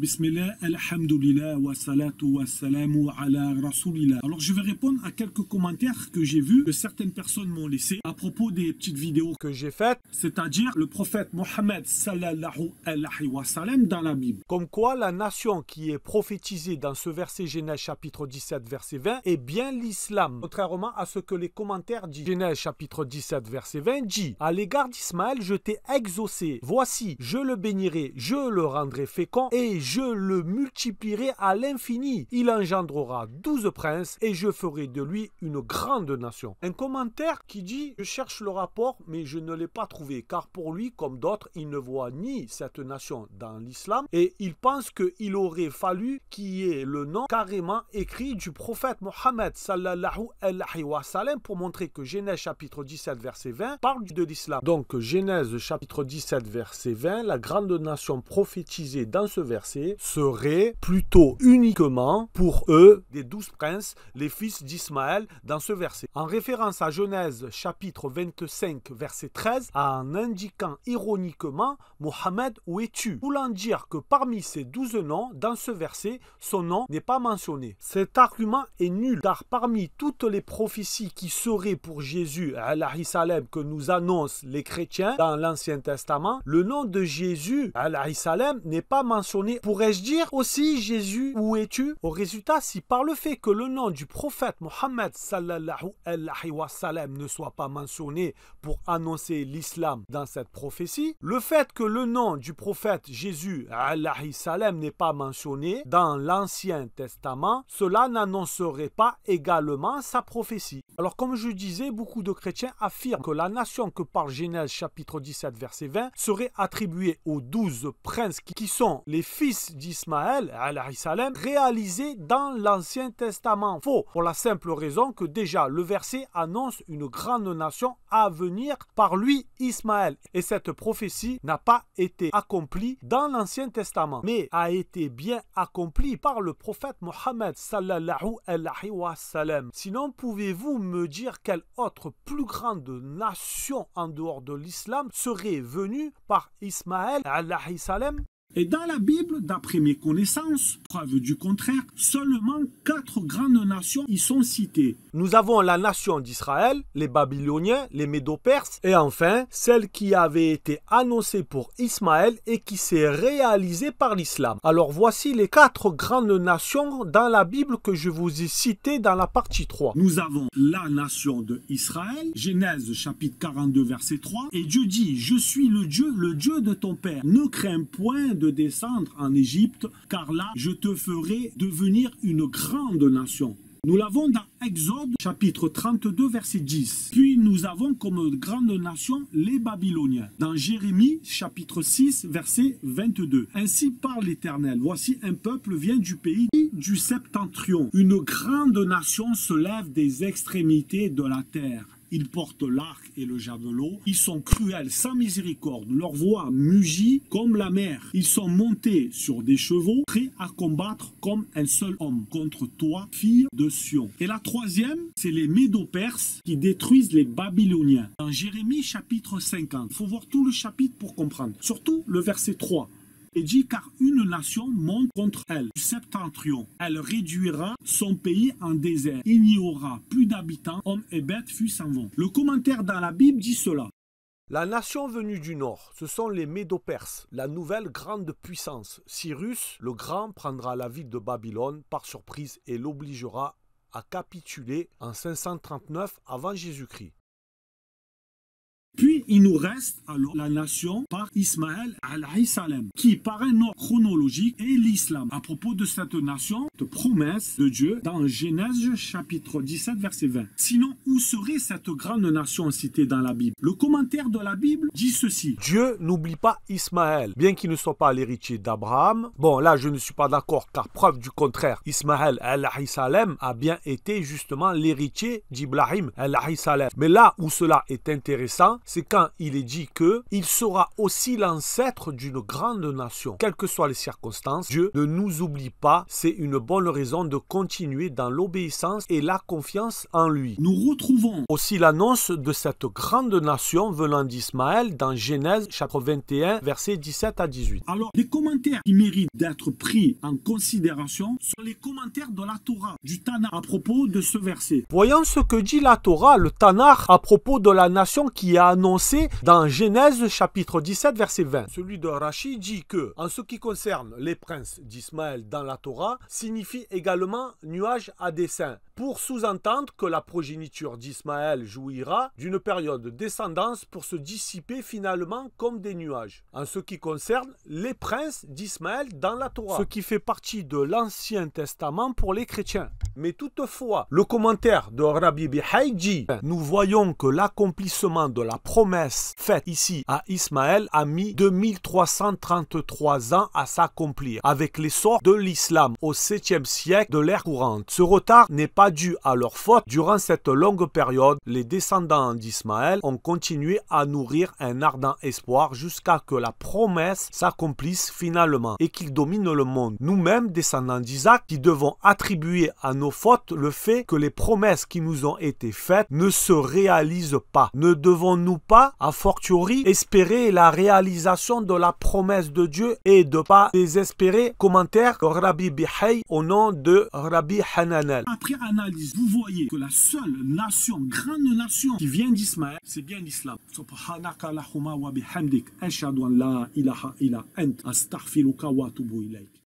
Bismillah, Alors je vais répondre à quelques commentaires que j'ai vus, que certaines personnes m'ont laissé à propos des petites vidéos que j'ai faites, c'est-à-dire le prophète Mohammed sallallahu alayhi wa sallam dans la Bible. Comme quoi la nation qui est prophétisée dans ce verset Genèse chapitre 17 verset 20 est bien l'islam, contrairement à ce que les commentaires disent. Genèse chapitre 17 verset 20 dit « À l'égard d'Ismaël, je t'ai exaucé. Voici, je le bénirai, je le rendrai fécond et je le multiplierai à l'infini. Il engendrera douze princes et je ferai de lui une grande nation. Un commentaire qui dit Je cherche le rapport, mais je ne l'ai pas trouvé, car pour lui, comme d'autres, il ne voit ni cette nation dans l'islam et il pense qu'il aurait fallu qu'il y ait le nom carrément écrit du prophète Mohammed pour montrer que Genèse chapitre 17 verset 20 parle de l'islam. Donc Genèse chapitre 17 verset 20, la grande nation prophétisée dans ce verset serait plutôt uniquement pour eux des douze princes, les fils d'Ismaël, dans ce verset. En référence à Genèse chapitre 25, verset 13, en indiquant ironiquement Mohammed, où es-tu Voulant dire que parmi ces douze noms, dans ce verset, son nom n'est pas mentionné. Cet argument est nul, car parmi toutes les prophéties qui seraient pour Jésus, que nous annoncent les chrétiens dans l'Ancien Testament, le nom de Jésus, salem n'est pas mentionné Pourrais-je dire aussi Jésus, où es-tu Au résultat, si par le fait que le nom du prophète Mohammed wa ne soit pas mentionné pour annoncer l'islam dans cette prophétie, le fait que le nom du prophète Jésus n'est pas mentionné dans l'Ancien Testament, cela n'annoncerait pas également sa prophétie. Alors comme je disais, beaucoup de chrétiens affirment que la nation que par Genèse chapitre 17 verset 20 serait attribuée aux douze princes qui sont les fils d'Ismaël, réalisé dans l'Ancien Testament. Faux, pour la simple raison que déjà le verset annonce une grande nation à venir par lui, Ismaël. Et cette prophétie n'a pas été accomplie dans l'Ancien Testament, mais a été bien accomplie par le prophète Mohammed Sinon, pouvez-vous me dire quelle autre plus grande nation en dehors de l'islam serait venue par Ismaël et dans la Bible, d'après mes connaissances, preuve du contraire, seulement quatre grandes nations y sont citées. Nous avons la nation d'Israël, les Babyloniens, les Médoperses, et enfin celle qui avait été annoncée pour Ismaël et qui s'est réalisée par l'islam. Alors voici les quatre grandes nations dans la Bible que je vous ai citées dans la partie 3. Nous avons la nation d'Israël, Genèse chapitre 42 verset 3 et Dieu dit "Je suis le Dieu, le Dieu de ton père. Ne crains point de descendre en Égypte, car là, je te ferai devenir une grande nation. Nous l'avons dans Exode chapitre 32 verset 10. Puis nous avons comme grande nation les Babyloniens. Dans Jérémie chapitre 6 verset 22. Ainsi parle l'Éternel. Voici un peuple vient du pays du septentrion. Une grande nation se lève des extrémités de la terre. Ils portent l'arc et le javelot. Ils sont cruels, sans miséricorde. Leur voix mugit comme la mer. Ils sont montés sur des chevaux, prêts à combattre comme un seul homme contre toi, fille de Sion. Et la troisième, c'est les Médo-Perses qui détruisent les Babyloniens. Dans Jérémie chapitre 50, il faut voir tout le chapitre pour comprendre. Surtout le verset 3 et dit car une nation monte contre elle du septentrion. Elle réduira son pays en désert. Il n'y aura plus d'habitants, hommes et bêtes fuient sans vont. Le commentaire dans la Bible dit cela. La nation venue du nord, ce sont les Médo-Perses, la nouvelle grande puissance. Cyrus le Grand prendra la ville de Babylone par surprise et l'obligera à capituler en 539 avant Jésus-Christ il nous reste alors la nation par Ismaël al salam, qui par un ordre chronologique est l'islam. À propos de cette nation, de promesse de Dieu dans Genèse chapitre 17 verset 20. Sinon, où serait cette grande nation citée dans la Bible Le commentaire de la Bible dit ceci. Dieu n'oublie pas Ismaël, bien qu'il ne soit pas l'héritier d'Abraham. Bon, là, je ne suis pas d'accord, car preuve du contraire, Ismaël al salam a bien été justement l'héritier d'Ibrahim al salam. Mais là où cela est intéressant, c'est que quand il est dit que il sera aussi l'ancêtre d'une grande nation. Quelles que soient les circonstances, Dieu ne nous oublie pas. C'est une bonne raison de continuer dans l'obéissance et la confiance en lui. Nous retrouvons aussi l'annonce de cette grande nation venant d'Ismaël dans Genèse chapitre 21 versets 17 à 18. Alors, les commentaires qui méritent d'être pris en considération sont les commentaires de la Torah, du Tanakh à propos de ce verset. Voyons ce que dit la Torah, le Tanakh à propos de la nation qui a annoncé c'est dans Genèse chapitre 17 verset 20. Celui de Rachid dit que en ce qui concerne les princes d'Ismaël dans la Torah signifie également nuage à dessein pour sous-entendre que la progéniture d'Ismaël jouira d'une période de descendance pour se dissiper finalement comme des nuages. En ce qui concerne les princes d'Ismaël dans la Torah, ce qui fait partie de l'Ancien Testament pour les chrétiens. Mais toutefois, le commentaire de Rabbi Bihaï dit Nous voyons que l'accomplissement de la promesse promesse faite ici à Ismaël a mis 2333 ans à s'accomplir avec l'essor de l'islam au 7e siècle de l'ère courante. Ce retard n'est pas dû à leur faute. Durant cette longue période, les descendants d'Ismaël ont continué à nourrir un ardent espoir jusqu'à que la promesse s'accomplisse finalement et qu'il domine le monde. Nous-mêmes, descendants d'Isaac, qui devons attribuer à nos fautes le fait que les promesses qui nous ont été faites ne se réalisent pas. Ne devons-nous pas à a fortiori, espérer la réalisation de la promesse de Dieu et de pas désespérer. Commentaire Rabbi au nom de Rabbi Hananel. Après analyse, vous voyez que la seule nation, grande nation qui vient d'Ismaël, c'est bien l'islam. Subhanaka wa bihamdik, la ilaha ilayk.